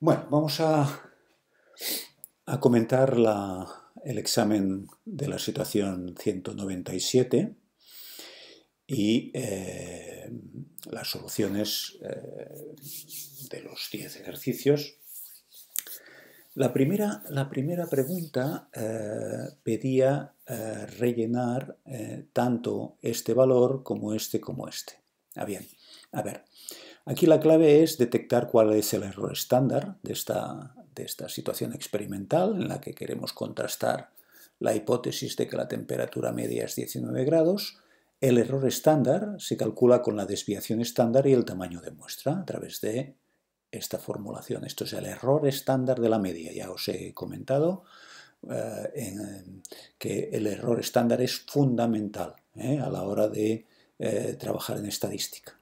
Bueno, vamos a, comentar el examen de la situación 197 y eh, las soluciones eh, de los 10 ejercicios. La primera, pregunta eh, pedía rellenar tanto este valor como este como este. Ah, bien, a ver. Aquí la clave es detectar cuál es el error estándar de esta, situación experimental en la que queremos contrastar la hipótesis de que la temperatura media es 19 grados. El error estándar se calcula con la desviación estándar y el tamaño de muestra a través de esta formulación. Esto es el error estándar de la media. Ya os he comentado eh, que el error estándar es fundamental eh, a la hora de eh, trabajar en estadística.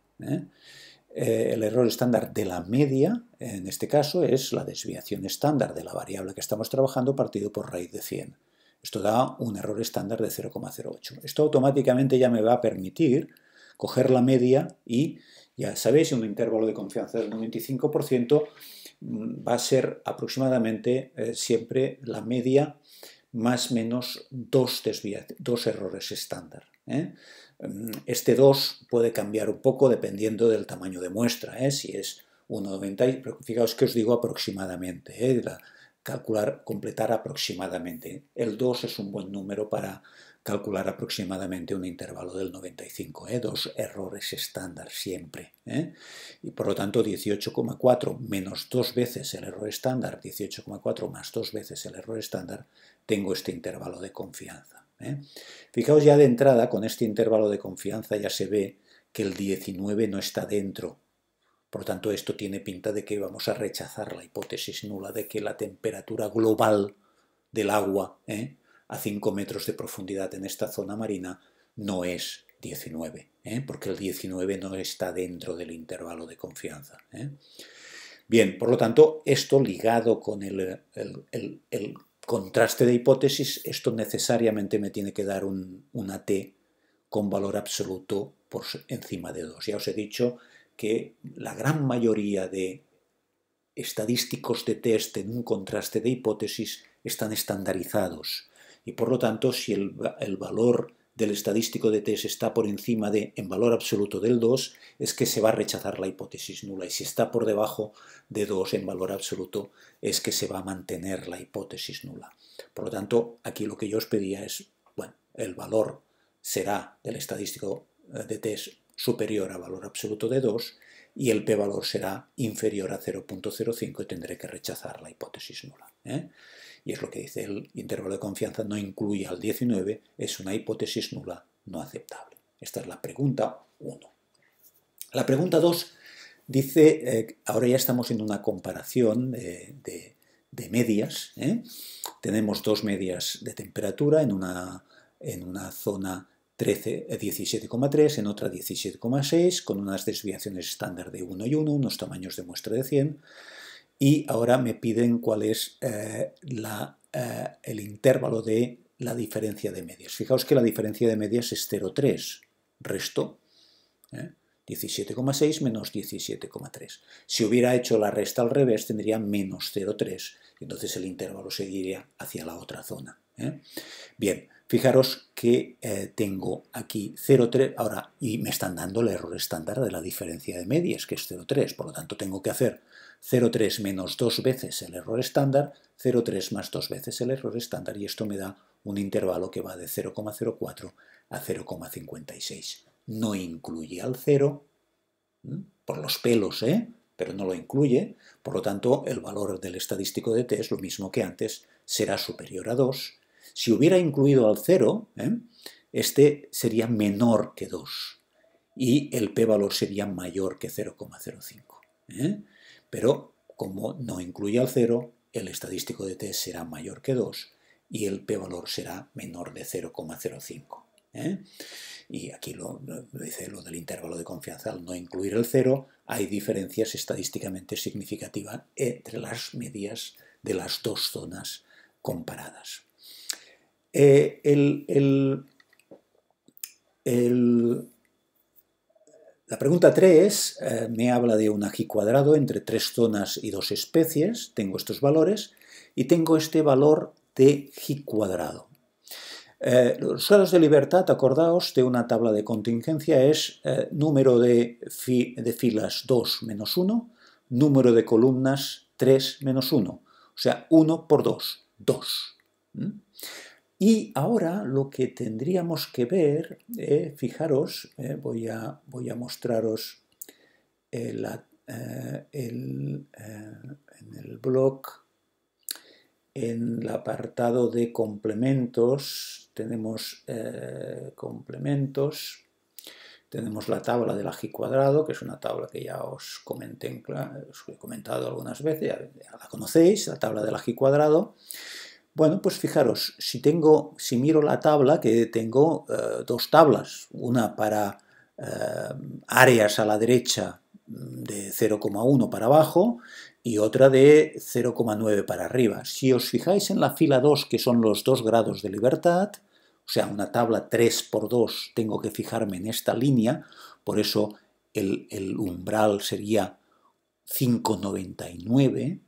Eh, el error estándar de la media, en este caso, es la desviación estándar de la variable que estamos trabajando partido por raíz de 100. Esto da un error estándar de 0,08. Esto automáticamente ya me va a permitir coger la media y, ya sabéis, un intervalo de confianza del 95% mm, va a ser aproximadamente eh, siempre la media más menos dos, dos errores estándar. ¿eh? Mm, este 2 puede cambiar un poco dependiendo del tamaño de muestra, ¿eh? si es 1,90, pero fijaos que os digo aproximadamente, ¿eh? calcular, completar aproximadamente. El 2 es un buen número para calcular aproximadamente un intervalo del 95, ¿eh? dos errores estándar siempre. Y por lo tanto 18,4 menos dos veces el error estándar, 18,4 más dos veces el error estándar, tengo este intervalo de confianza. ¿eh? Fijaos ya de entrada, con este intervalo de confianza ya se ve que el 19 no está dentro. Por lo tanto, esto tiene pinta de que vamos a rechazar la hipótesis nula de que la temperatura global del agua ¿eh? a 5 metros de profundidad en esta zona marina no es 19, ¿eh? porque el 19 no está dentro del intervalo de confianza. Bien, por lo tanto, esto ligado con el contraste de hipótesis, esto necesariamente me tiene que dar una T con valor absoluto por encima de 2. Ya os he dicho que la gran mayoría de estadísticos de test en un contraste de hipótesis están estandarizados y por lo tanto si el, el valor del estadístico de test está por encima de en valor absoluto del 2, es que se va a rechazar la hipótesis nula. Y si está por debajo de 2 en valor absoluto, es que se va a mantener la hipótesis nula. Por lo tanto, aquí lo que yo os pedía es, bueno, el valor será del estadístico eh, de test superior a valor absoluto de 2 y el p-valor será inferior a 0.05 y tendré que rechazar la hipótesis nula. ¿eh? y es lo que dice el intervalo de confianza, no incluye al 19, es una hipótesis nula no aceptable. Esta es la pregunta 1. La pregunta 2 dice, eh, ahora ya estamos en una comparación eh, de, medias, ¿eh? tenemos dos medias de temperatura en una, en una zona 17,3, en otra 17,6, con unas desviaciones estándar de 1 y 1, unos tamaños de muestra de 100 y ahora me piden cuál es eh, eh, el intervalo de la diferencia de medias. Fijaos que la diferencia de medias es 0,3. Resto 17,6 ¿eh? menos 17,3. Si hubiera hecho la resta al revés, tendría menos 0,3. Entonces el intervalo seguiría hacia la otra zona. Bien, fijaros que tengo aquí 0,3 ahora y me están dando el error estándar de la diferencia de medias, que es 0,3. Por lo tanto, tengo que hacer 0,3 menos 2 veces el error estándar, 0,3 más 2 veces el error estándar y esto me da un intervalo que va de 0,04 a 0,56. No incluye al 0, por los pelos, ¿eh? pero no lo incluye, por lo tanto el valor del estadístico de t es lo mismo que antes, será superior a 2. Si hubiera incluido al 0, ¿eh? este sería menor que 2 y el p valor sería mayor que 0,05. ¿eh? Pero como no incluye al 0, el estadístico de t será mayor que 2 y el p-valor será menor de 0,05. ¿eh? Y aquí lo, dice lo del intervalo de confianza, al no incluir el 0, hay diferencias estadísticamente significativas entre las medias de las dos zonas comparadas. Eh, el la pregunta 3 eh, me habla de un gi cuadrado entre tres zonas y dos especies. Tengo estos valores y tengo este valor de G cuadrado. Eh, los grados de libertad, acordaos, de una tabla de contingencia es eh, número de, filas 2 menos 1, número de columnas 3 menos 1, o sea, 1 por 2, 2. Y ahora lo que tendríamos que ver, eh, fijaros, eh, voy, a, mostraros eh, en el blog, en el apartado de complementos, tenemos complementos, tenemos la tabla del ají cuadrado, que es una tabla que ya os, comenté, os he comentado algunas veces, ya la conocéis, la tabla del ají cuadrado. Bueno, pues fijaros, si tengo, si miro la tabla, que tengo eh, dos tablas, una para eh, áreas a la derecha mm, de 0,1 para abajo y otra de 0,9 para arriba. Si os fijáis en la fila 2, que son los dos grados de libertad, o sea, una tabla 3 por 2, tengo que fijarme en esta línea, por eso el, umbral sería 5,99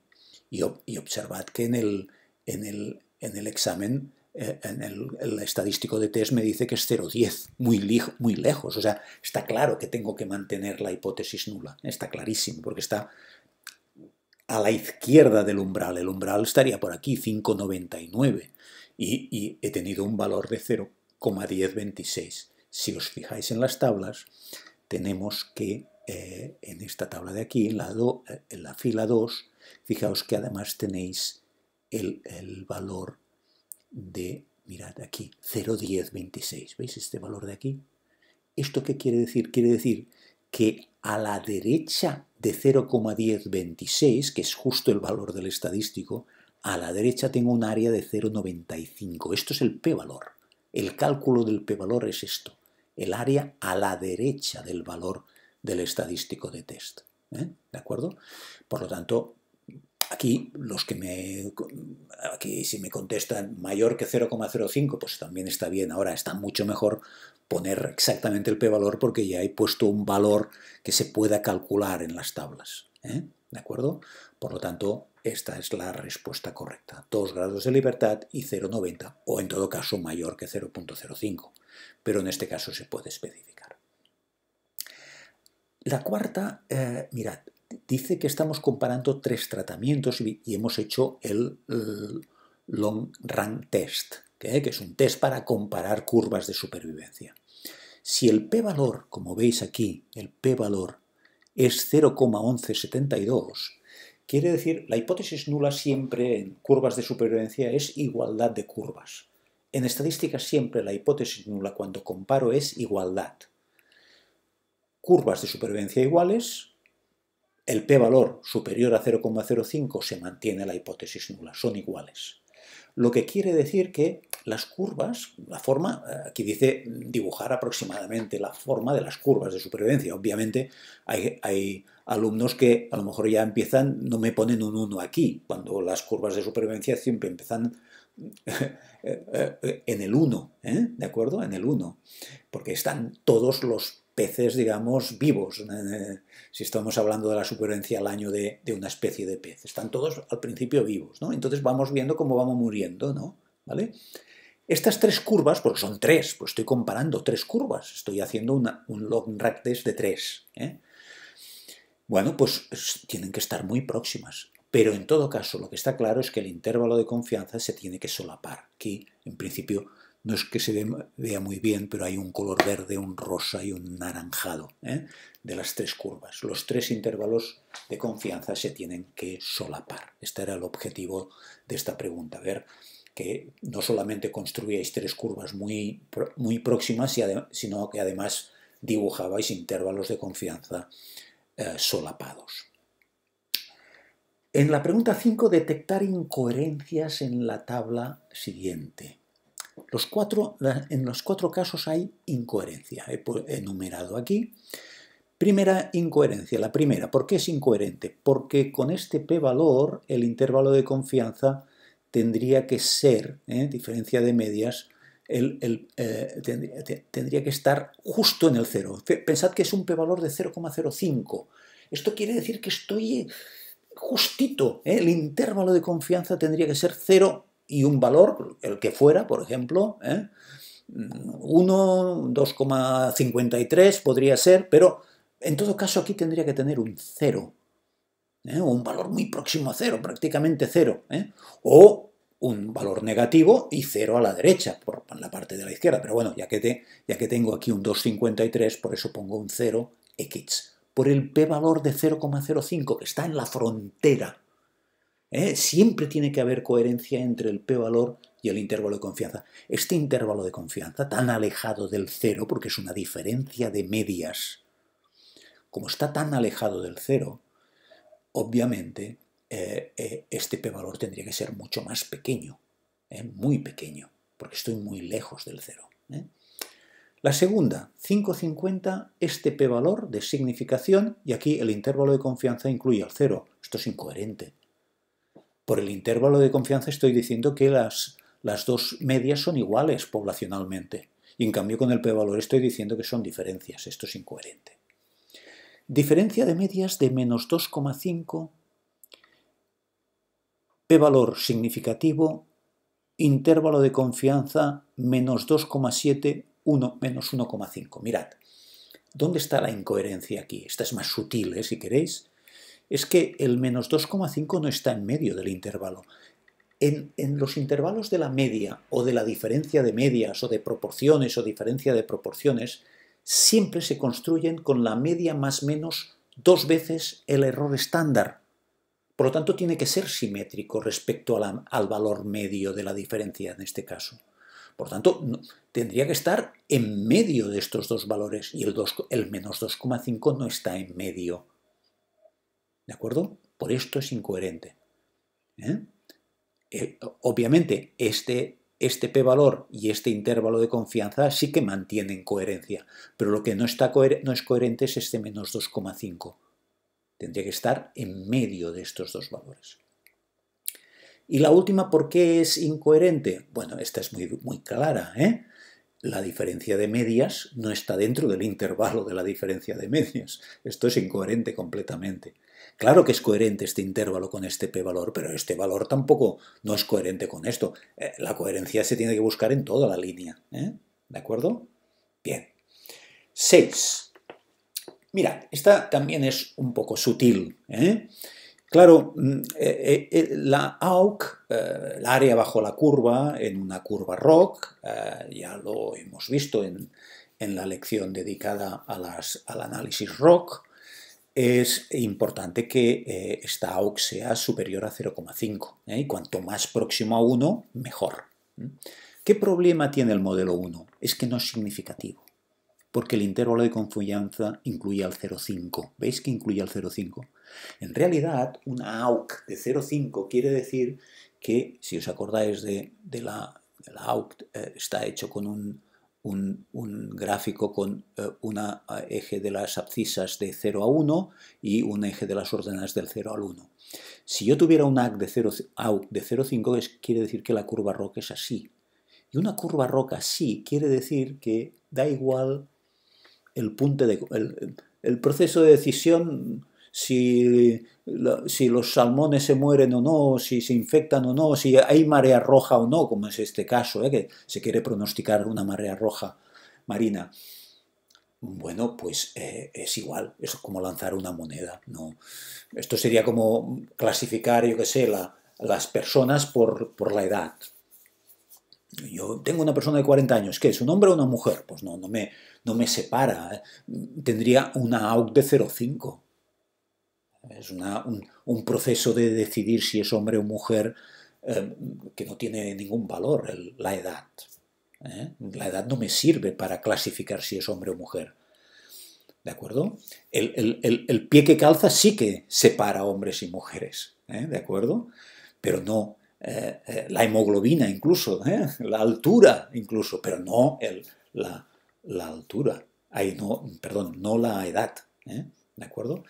y observad que en el en el, en el examen, eh, en el, estadístico de test me dice que es 0,10, muy, muy lejos. O sea, está claro que tengo que mantener la hipótesis nula, está clarísimo, porque está a la izquierda del umbral. El umbral estaría por aquí, 5,99, y, he tenido un valor de 0,1026. Si os fijáis en las tablas, tenemos que eh, en esta tabla de aquí, en la, eh, en la fila 2, fijaos que además tenéis el, valor de, mirad aquí, 0,1026. ¿Veis este valor de aquí? ¿Esto qué quiere decir? Quiere decir que a la derecha de 0,1026, que es justo el valor del estadístico, a la derecha tengo un área de 0,95. Esto es el p-valor. El cálculo del p-valor es esto, el área a la derecha del valor del estadístico de test. ¿eh? ¿De acuerdo? Por lo tanto, Aquí, los que me, aquí si me contestan mayor que 0,05, pues también está bien. Ahora está mucho mejor poner exactamente el p-valor porque ya he puesto un valor que se pueda calcular en las tablas. ¿eh? ¿De acuerdo? Por lo tanto, esta es la respuesta correcta. 2 grados de libertad y 0,90, o en todo caso mayor que 0,05. Pero en este caso se puede especificar. La cuarta, eh, mirad, dice que estamos comparando tres tratamientos y, hemos hecho el, long run test, ¿eh? que es un test para comparar curvas de supervivencia. Si el p-valor, como veis aquí, el p-valor es 0,1172, quiere decir la hipótesis nula siempre en curvas de supervivencia es igualdad de curvas. En estadística siempre la hipótesis nula cuando comparo es igualdad. Curvas de supervivencia iguales, el p-valor superior a 0,05 se mantiene la hipótesis nula, son iguales. Lo que quiere decir que las curvas, la forma, eh, aquí dice dibujar aproximadamente la forma de las curvas de supervivencia. Obviamente hay, alumnos que a lo mejor ya empiezan, no me ponen un 1 aquí, cuando las curvas de supervivencia siempre empiezan eh, eh, en el 1, ¿de acuerdo? En el 1, porque están todos los peces, digamos, vivos, eh, si estamos hablando de la supervivencia al año de, una especie de pez. Están todos al principio vivos, ¿no? Entonces vamos viendo cómo vamos muriendo, ¿no? ¿Vale? Estas tres curvas, porque son tres, pues estoy comparando tres curvas, estoy haciendo un long rack test de tres. ¿eh? Bueno, pues tienen que estar muy próximas. Pero en todo caso, lo que está claro es que el intervalo de confianza se tiene que solapar. Aquí, en principio, no es que se vea muy bien, pero hay un color verde, un rosa y un naranjado ¿eh? de las tres curvas. Los tres intervalos de confianza se tienen que solapar. Este era el objetivo de esta pregunta, ver que no solamente construíais tres curvas muy, próximas, sino que además dibujabais intervalos de confianza eh, solapados. En la pregunta 5, detectar incoherencias en la tabla siguiente. Los cuatro, en los cuatro casos hay incoherencia. He enumerado aquí. Primera incoherencia, la primera, ¿por qué es incoherente? Porque con este p-valor el intervalo de confianza tendría que ser, ¿eh? diferencia de medias, el, eh, tendría, que estar justo en el cero. Pensad que es un p-valor de 0,05. Esto quiere decir que estoy eh, justito. El intervalo de confianza tendría que ser 0, y un valor, el que fuera, por ejemplo, 1, ¿eh? 2,53 podría ser, pero en todo caso aquí tendría que tener un 0, ¿eh? un valor muy próximo a 0, prácticamente 0, ¿eh? o un valor negativo y 0 a la derecha, por la parte de la izquierda. Pero bueno, ya que, te, ya que tengo aquí un 2,53, por eso pongo un 0x, por el p valor de 0,05, que está en la frontera ¿eh? Siempre tiene que haber coherencia entre el p-valor y el intervalo de confianza. Este intervalo de confianza, tan alejado del cero, porque es una diferencia de medias, como está tan alejado del cero, obviamente eh, eh, este p-valor tendría que ser mucho más pequeño, muy pequeño, porque estoy muy lejos del cero. La segunda, 550, este p-valor de significación, y aquí el intervalo de confianza incluye al cero. Esto es incoherente por el intervalo de confianza estoy diciendo que las, las dos medias son iguales poblacionalmente. Y en cambio con el p-valor estoy diciendo que son diferencias. Esto es incoherente. Diferencia de medias de menos 2,5, p-valor significativo, intervalo de confianza menos 2,7, 1, menos 1,5. Mirad, ¿dónde está la incoherencia aquí? Esta es más sutil, ¿eh? si queréis es que el menos 2,5 no está en medio del intervalo. En, los intervalos de la media o de la diferencia de medias o de proporciones o diferencia de proporciones, siempre se construyen con la media más menos dos veces el error estándar. Por lo tanto, tiene que ser simétrico respecto al valor medio de la diferencia en este caso. Por tanto, tendría que estar en medio de estos dos valores y el, el menos 2,5 no está en medio. ¿De acuerdo? Por esto es incoherente. ¿eh? Eh, obviamente, este, este p-valor y este intervalo de confianza sí que mantienen coherencia, pero lo que no, está no es coherente es este menos 2,5. Tendría que estar en medio de estos dos valores. Y la última, ¿por qué es incoherente? Bueno, esta es muy, muy clara. ¿eh? La diferencia de medias no está dentro del intervalo de la diferencia de medias. Esto es incoherente completamente. Claro que es coherente este intervalo con este p-valor, pero este valor tampoco no es coherente con esto. Eh, la coherencia se tiene que buscar en toda la línea. ¿eh? ¿De acuerdo? Bien. 6. Mira, esta también es un poco sutil. ¿eh? Claro, mm, la AUC, el área bajo la curva, en una curva ROC, ya lo hemos visto en, la lección dedicada a las, al análisis ROC, es importante que eh, esta AUC sea superior a 0,5. ¿eh? Y cuanto más próximo a 1, mejor. ¿Qué problema tiene el modelo 1? Es que no es significativo, porque el intervalo de confianza incluye al 0,5. ¿Veis que incluye al 0,5? En realidad, una AUC de 0,5 quiere decir que, si os acordáis de, la, AUC, eh, está hecho con un un, gráfico con eh, un eh, eje de las abscisas de 0 a 1 y un eje de las ordenadas del 0 al 1. Si yo tuviera un arc de 0, de 0,5, quiere decir que la curva roca es así. Y una curva roca así quiere decir que da igual el punto de... el proceso de decisión si, los salmones se mueren o no, si se infectan o no, si hay marea roja o no, como es este caso, ¿eh? que se quiere pronosticar una marea roja marina. Bueno, pues eh, es igual, es como lanzar una moneda. ¿no? Esto sería como clasificar, yo qué sé, las personas por, la edad, yo tengo una persona de 40 años, ¿qué es? ¿Un hombre o una mujer? Pues no, no me, no me separa. ¿eh? Tendría una AUC de 0,5. Es un, proceso de decidir si es hombre o mujer eh, que no tiene ningún valor, la edad. ¿eh? La edad no me sirve para clasificar si es hombre o mujer. ¿De acuerdo? El, pie que calza sí que separa hombres y mujeres. ¿eh? ¿De acuerdo? Pero no la hemoglobina incluso, la altura incluso, pero no la, altura. no, perdón, no la edad. ¿De acuerdo?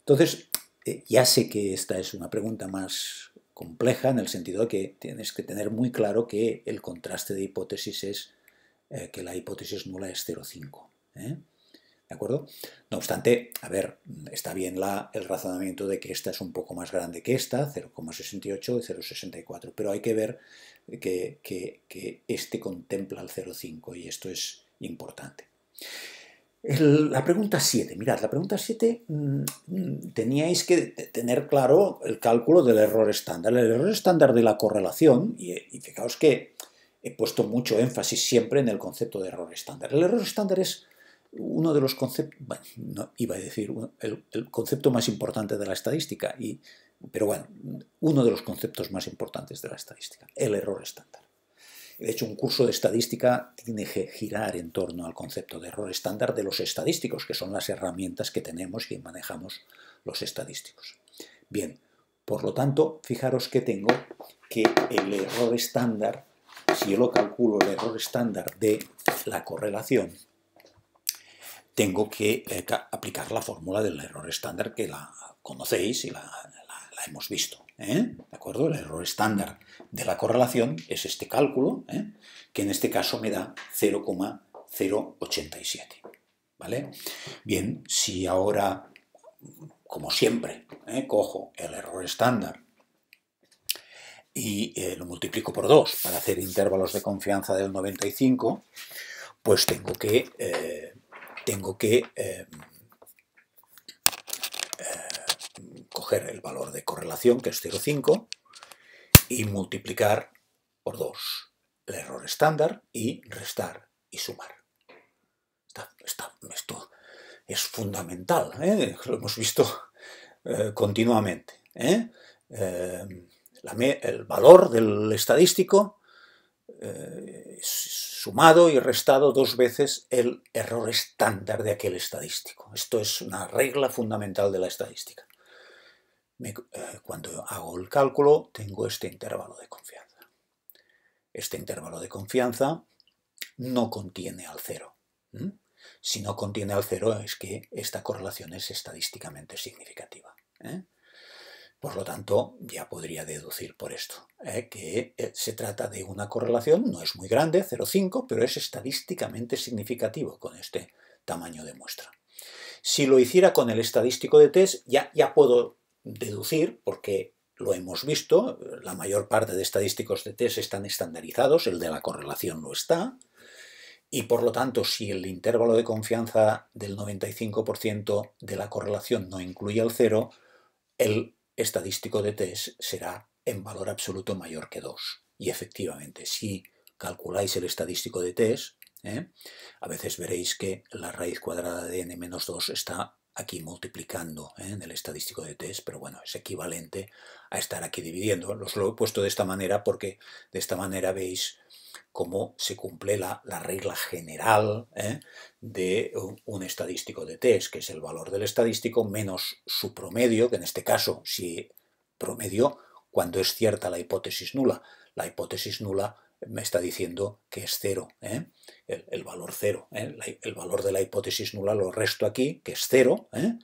Entonces, eh, ya sé que esta es una pregunta más compleja en el sentido de que tienes que tener muy claro que el contraste de hipótesis es eh, que la hipótesis nula es 0,5. ¿eh? ¿De acuerdo? No obstante, a ver, está bien la, el razonamiento de que esta es un poco más grande que esta, 0,68 y 0,64, pero hay que ver que, que este contempla el 0,5 y esto es importante la pregunta 7, mirad, la pregunta 7 mm, mm, teníais que tener claro el cálculo del error estándar. El error estándar de la correlación, y, fijaos que he puesto mucho énfasis siempre en el concepto de error estándar. El error estándar es uno de los conceptos, bueno, no, iba a decir, el, el, concepto más importante de la estadística, y, pero bueno, uno de los conceptos más importantes de la estadística, el error estándar. De hecho, un curso de estadística tiene que girar en torno al concepto de error estándar de los estadísticos, que son las herramientas que tenemos y manejamos los estadísticos. Bien, por lo tanto, fijaros que tengo que el error estándar, si yo lo calculo el error estándar de la correlación, tengo que eh, aplicar la fórmula del error estándar que la conocéis y la hemos visto. ¿eh? ¿de acuerdo? El error estándar de la correlación es este cálculo, ¿eh? que en este caso me da 0,087. ¿Vale? Bien, si ahora, como siempre, ¿eh? cojo el error estándar y lo multiplico por 2 para hacer intervalos de confianza del 95, pues tengo que, tengo que el valor de correlación, que es 0,5, y multiplicar por 2 el error estándar y restar y sumar. esto es fundamental, ¿eh? lo hemos visto eh, continuamente. ¿eh? el valor del estadístico sumado y restado dos veces el error estándar de aquel estadístico. Esto es una regla fundamental de la estadística. Eh, cuando hago el cálculo tengo este intervalo de confianza. Este intervalo de confianza no contiene al cero. Si no contiene al cero es que esta correlación es estadísticamente significativa. ¿eh? Por lo tanto, ya podría deducir por esto ¿eh? que se trata de una correlación, no es muy grande, 0,5, pero es estadísticamente significativo con este tamaño de muestra. Si lo hiciera con el estadístico de test, ya, ya puedo deducir, porque lo hemos visto, la mayor parte de estadísticos de test están estandarizados, el de la correlación no está, y por lo tanto, si el intervalo de confianza del 95% de la correlación no incluye el 0, el estadístico de test será en valor absoluto mayor que 2. Y efectivamente, si calculáis el estadístico de test, ¿eh? a veces veréis que la raíz cuadrada de n-2 está aquí multiplicando ¿eh? en el estadístico de test, pero bueno, es equivalente a estar aquí dividiendo. Los lo he puesto de esta manera porque de esta manera veis cómo se cumple la, la regla general ¿eh? de un, estadístico de test, que es el valor del estadístico menos su promedio, que en este caso, si promedio, cuando es cierta la hipótesis nula. La hipótesis nula me está diciendo que es cero, ¿eh? el, valor cero. ¿eh? el valor de la hipótesis nula lo resto aquí, que es cero, ¿eh?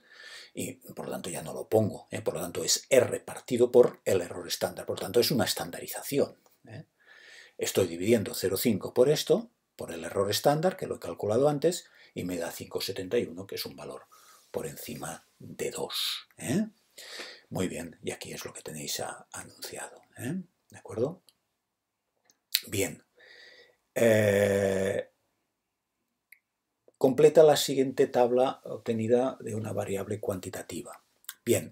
y por lo tanto ya no lo pongo. Por lo tanto es R partido por el error estándar. Por lo tanto es una estandarización. Estoy dividiendo 0,5 por esto, por el error estándar, que lo he calculado antes, y me da 5,71, que es un valor por encima de 2. Muy bien, y aquí es lo que tenéis anunciado. ¿De acuerdo? Bien. Eh, completa la siguiente tabla obtenida de una variable cuantitativa. Bien,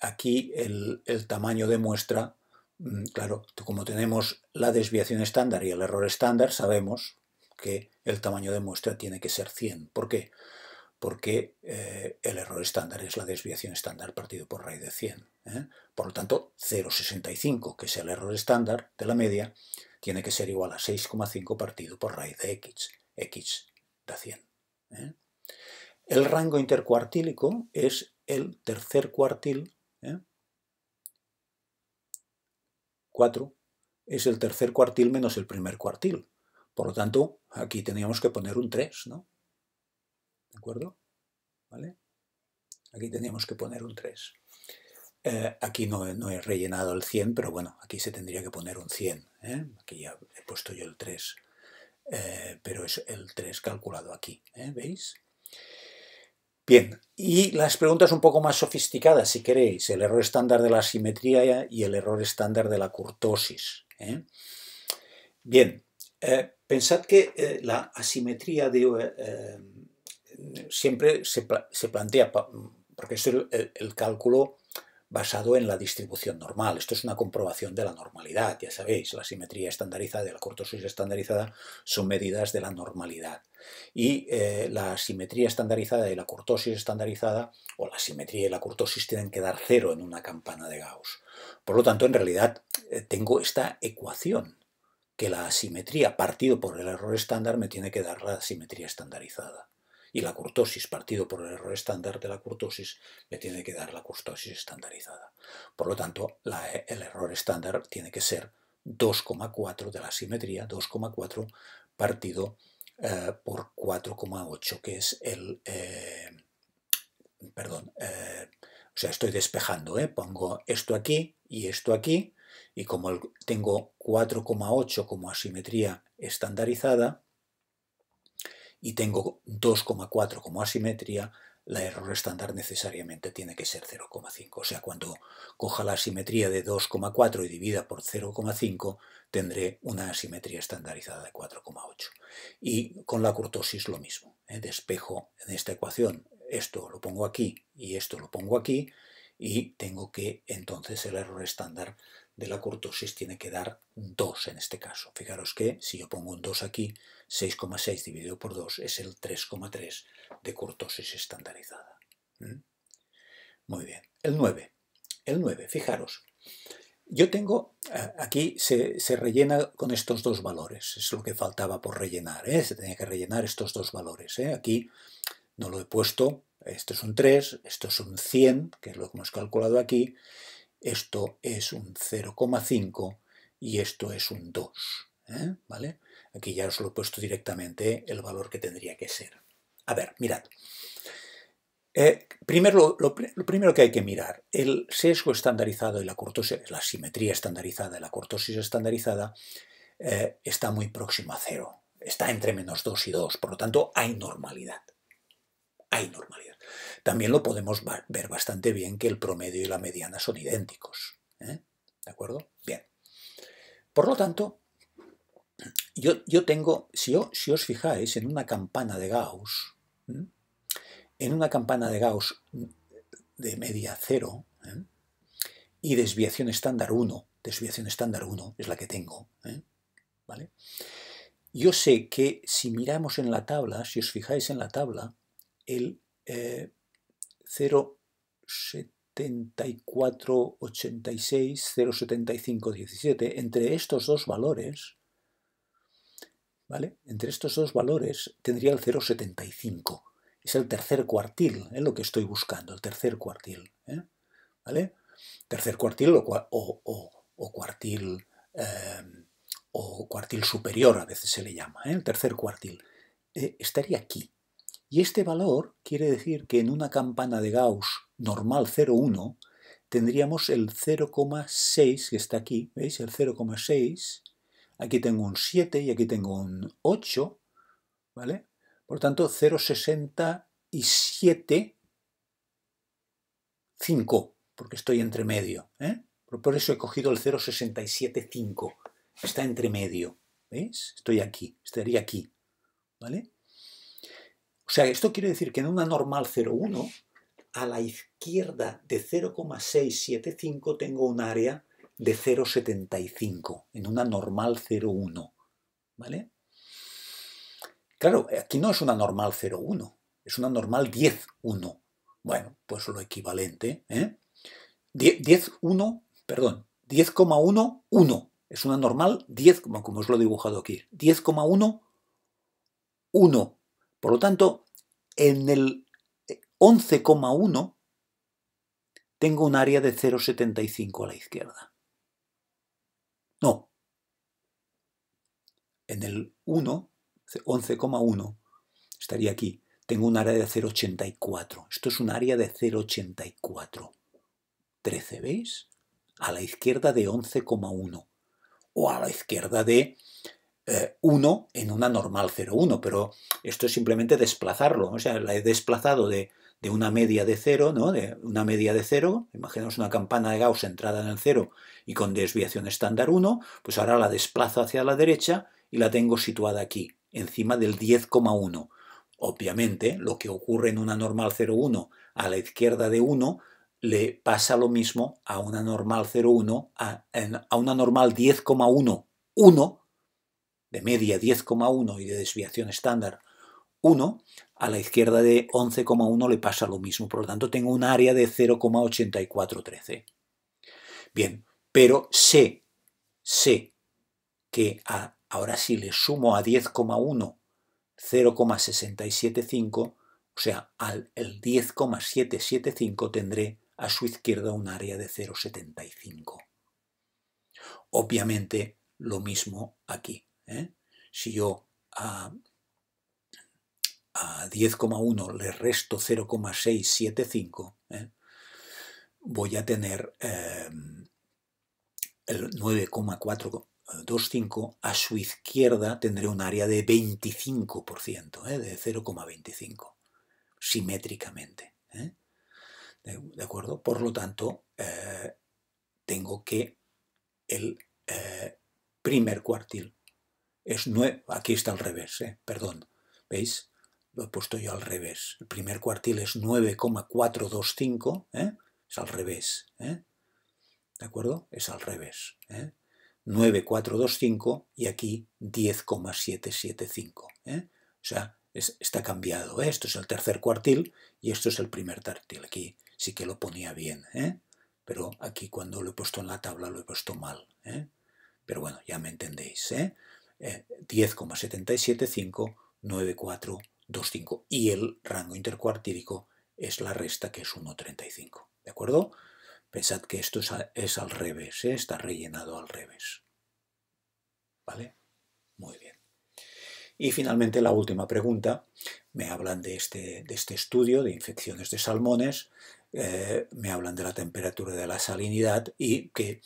aquí el, tamaño de muestra, mm, claro, como tenemos la desviación estándar y el error estándar, sabemos que el tamaño de muestra tiene que ser 100. ¿Por qué? porque eh, el error estándar es la desviación estándar partido por raíz de 100. ¿eh? Por lo tanto, 0,65, que es el error estándar de la media, tiene que ser igual a 6,5 partido por raíz de x, x da 100. El rango intercuartílico es el tercer cuartil, 4, ¿eh? es el tercer cuartil menos el primer cuartil. Por lo tanto, aquí teníamos que poner un 3, ¿no? ¿de acuerdo? ¿Vale? Aquí teníamos que poner un 3. Eh, aquí no, he rellenado el 100, pero bueno, aquí se tendría que poner un 100. ¿eh? Aquí ya he puesto yo el 3, eh, pero es el 3 calculado aquí, ¿veis? Bien, y las preguntas un poco más sofisticadas, si queréis, el error estándar de la asimetría y el error estándar de la curtosis. Bien, pensad que la asimetría de siempre se, plantea, porque es el, cálculo basado en la distribución normal. Esto es una comprobación de la normalidad, ya sabéis, la simetría estandarizada y la cortosis estandarizada son medidas de la normalidad. Y eh, la simetría estandarizada y la cortosis estandarizada, o la simetría y la cortosis tienen que dar cero en una campana de Gauss. Por lo tanto, en realidad eh, tengo esta ecuación, que la simetría partido por el error estándar me tiene que dar la simetría estandarizada. Y la curtosis, partido por el error estándar de la curtosis, le tiene que dar la curtosis estandarizada. Por lo tanto, el error estándar tiene que ser 2,4 de la asimetría, 2,4 partido eh, por 4,8, que es el... Eh, perdón, eh, o sea, estoy despejando, pongo esto aquí y esto aquí, y como tengo 4,8 como asimetría estandarizada, y tengo 2,4 como asimetría, la error estándar necesariamente tiene que ser 0,5. O sea, cuando coja la asimetría de 2,4 y divida por 0,5, tendré una asimetría estandarizada de 4,8. Y con la curtosis lo mismo. ¿eh? Despejo en esta ecuación, esto lo pongo aquí y esto lo pongo aquí, y tengo que entonces el error estándar de la cortosis tiene que dar 2 en este caso. Fijaros que si yo pongo un 2 aquí, 6,6 dividido por 2 es el 3,3 de cortosis estandarizada. ¿Mm? Muy bien. El 9. El 9, fijaros. Yo tengo, eh, aquí se, rellena con estos dos valores, es lo que faltaba por rellenar, ¿eh? se tenía que rellenar estos dos valores. ¿eh? Aquí no lo he puesto, este esto es un 3, esto es un 100, que es lo que hemos calculado aquí, esto es un 0,5 y esto es un 2. ¿eh? ¿Vale? Aquí ya os lo he puesto directamente el valor que tendría que ser. A ver, mirad. Eh, primero, lo, primero que hay que mirar, el sesgo estandarizado y la cortosis, la simetría estandarizada y la cortosis estandarizada eh, está muy próximo a cero. Está entre menos 2 y 2, por lo tanto hay normalidad. Hay normalidad. También lo podemos ver bastante bien que el promedio y la mediana son idénticos. ¿eh? ¿De acuerdo? Bien. Por lo tanto, yo, yo tengo, si, os fijáis en una campana de Gauss, en una campana de Gauss de media 0 ¿eh? y desviación estándar 1, desviación estándar 1 es la que tengo, ¿eh? ¿vale? Yo sé que si miramos en la tabla, si os fijáis en la tabla, el, 07486 86, 17. Entre estos dos valores, ¿vale? Entre estos dos valores tendría el 075. Es el tercer cuartil, es lo que estoy buscando, el tercer cuartil. ¿eh? ¿Vale? Tercer cuartil o, o, o, cuartil em, o cuartil superior, a veces se le llama, ¿eh? el tercer cuartil. Eh, estaría aquí, y este valor quiere decir que en una campana de Gauss normal 0,1 tendríamos el 0,6 que está aquí, ¿veis? El 0,6. Aquí tengo un 7 y aquí tengo un 8, ¿vale? Por tanto, 0,67,5. porque estoy entre medio. ¿eh? Por eso he cogido el 0,675. Está entre medio. ¿Veis? Estoy aquí, estaría aquí. ¿Vale? O sea, esto quiere decir que en una normal 0,1, a la izquierda de 0,675 tengo un área de 0,75, en una normal 0,1. ¿Vale? Claro, aquí no es una normal 0,1, es una normal 10,1. Bueno, pues lo equivalente. ¿eh? 10,1, perdón, 10,1,1. Es una normal 10, como, os lo he dibujado aquí. 10,11. 1. Por lo tanto, en el 11,1 eh, tengo un área de 0,75 a la izquierda. No. En el 1, 11,1, estaría aquí. Tengo un área de 0,84. Esto es un área de 0,84. 13, ¿veis? A la izquierda de 11,1. O a la izquierda de 1 eh, en una normal 0,1, pero esto es simplemente desplazarlo, o sea, la he desplazado de, una media de 0, ¿no? de una media de 0, imaginaos una campana de Gauss entrada en el 0 y con desviación estándar 1, pues ahora la desplazo hacia la derecha y la tengo situada aquí, encima del 10,1. Obviamente, lo que ocurre en una normal 0,1 a la izquierda de 1 le pasa lo mismo a una normal 0,1, a, a una normal 10,1, 1 de media 10,1 y de desviación estándar 1, a la izquierda de 11,1 le pasa lo mismo. Por lo tanto, tengo un área de 0,8413. Bien, pero sé, que ahora sí le sumo a 10,1 0,675, o sea, al el 10,775 tendré a su izquierda un área de 0,75. Obviamente, lo mismo aquí. ¿eh? Si yo a, 10,1 le resto 0,675, ¿eh? voy a tener eh, el 9,425. A su izquierda tendré un área de 25%, de 0,25, simétricamente. ¿De, acuerdo? Por lo tanto, tengo que el primer cuartil es aquí está al revés, eh, perdón, ¿veis? Lo he puesto yo al revés. El primer cuartil es 9,425, ¿eh? es al revés, ¿eh? ¿de acuerdo? Es al revés. 9,425 ¿eh? y aquí 10,775. ¿eh? O sea, está cambiado. Esto es el tercer cuartil y esto es el primer cuartil. Aquí sí que lo ponía bien, ¿eh? pero aquí cuando lo he puesto en la tabla lo he puesto mal. Pero bueno, ya me entendéis. ¿eh? 10,7759425 eh, y el rango intercuartílico es la resta que es 1,35. ¿De acuerdo? Pensad que esto es, al revés, ¿eh? está rellenado al revés. ¿Vale? Muy bien. Y finalmente la última pregunta. Me hablan de este, de este estudio de infecciones de salmones, eh, me hablan de la temperatura de la salinidad y que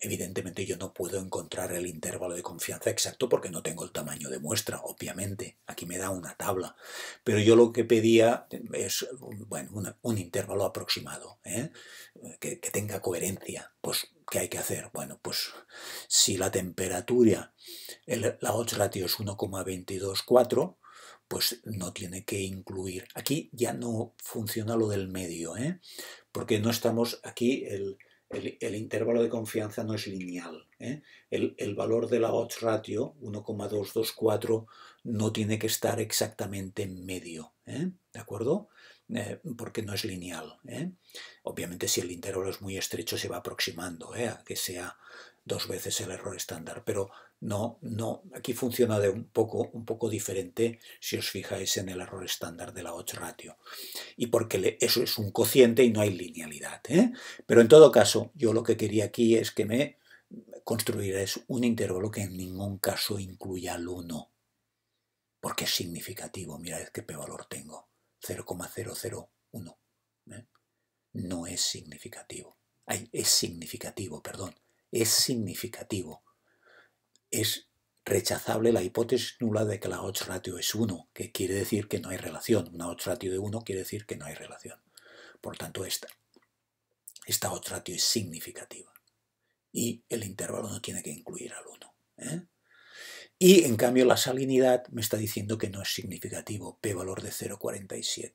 Evidentemente yo no puedo encontrar el intervalo de confianza exacto porque no tengo el tamaño de muestra, obviamente. Aquí me da una tabla. Pero yo lo que pedía es bueno, un intervalo aproximado, ¿eh? que, tenga coherencia. Pues, ¿qué hay que hacer? Bueno, pues si la temperatura, el, la odds ratio es 1,224, pues no tiene que incluir. Aquí ya no funciona lo del medio, ¿eh? porque no estamos aquí el el, intervalo de confianza no es lineal. ¿eh? El, valor de la odds ratio, 1,224, no tiene que estar exactamente en medio, ¿eh? ¿de acuerdo? Eh, porque no es lineal. Obviamente si el intervalo es muy estrecho se va aproximando a que sea dos veces el error estándar, pero no, no, aquí funciona de un poco, un poco diferente si os fijáis en el error estándar de la 8 ratio. Y porque eso es un cociente y no hay linealidad. ¿eh? Pero en todo caso, yo lo que quería aquí es que me construyerais un intervalo que en ningún caso incluya al 1. Porque es significativo. Mirad qué P valor tengo. 0,001. ¿eh? No es significativo. es significativo, perdón. Es significativo es rechazable la hipótesis nula de que la odds ratio es 1, que quiere decir que no hay relación. Una odds ratio de 1 quiere decir que no hay relación. Por tanto, esta, esta odds ratio es significativa. Y el intervalo no tiene que incluir al 1. ¿eh? Y en cambio la salinidad me está diciendo que no es significativo, p valor de 0,47.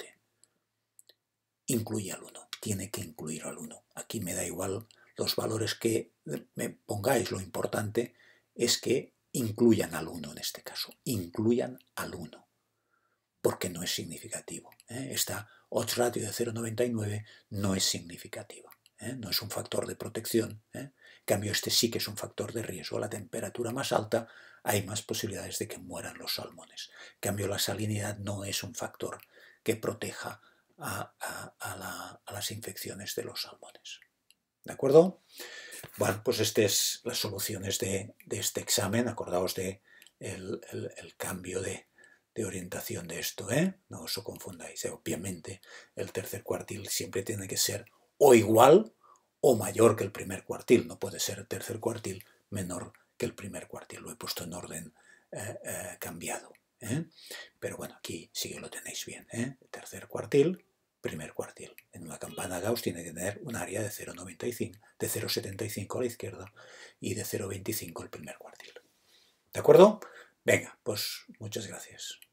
Incluye al 1, tiene que incluir al 1. Aquí me da igual los valores que me pongáis, lo importante es que incluyan al 1 en este caso, incluyan al 1. porque no es significativo. ¿eh? Esta odds ratio de 0,99 no es significativa, ¿eh? no es un factor de protección. ¿eh? En cambio, este sí que es un factor de riesgo. A la temperatura más alta hay más posibilidades de que mueran los salmones. En cambio, la salinidad no es un factor que proteja a las infecciones de los salmones. ¿De acuerdo? Bueno, pues estas es las soluciones de, este examen. Acordaos de el, cambio de, orientación de esto, ¿eh? No os confundáis. ¿eh? Obviamente, el tercer cuartil siempre tiene que ser o igual o mayor que el primer cuartil. No puede ser el tercer cuartil menor que el primer cuartil. Lo he puesto en orden eh, eh, cambiado. Pero bueno, aquí sí que lo tenéis bien. El tercer cuartil primer cuartil. En una campana Gauss tiene que tener un área de 0,95, de 0,75 a la izquierda y de 0,25 el primer cuartil. ¿De acuerdo? Venga, pues muchas gracias.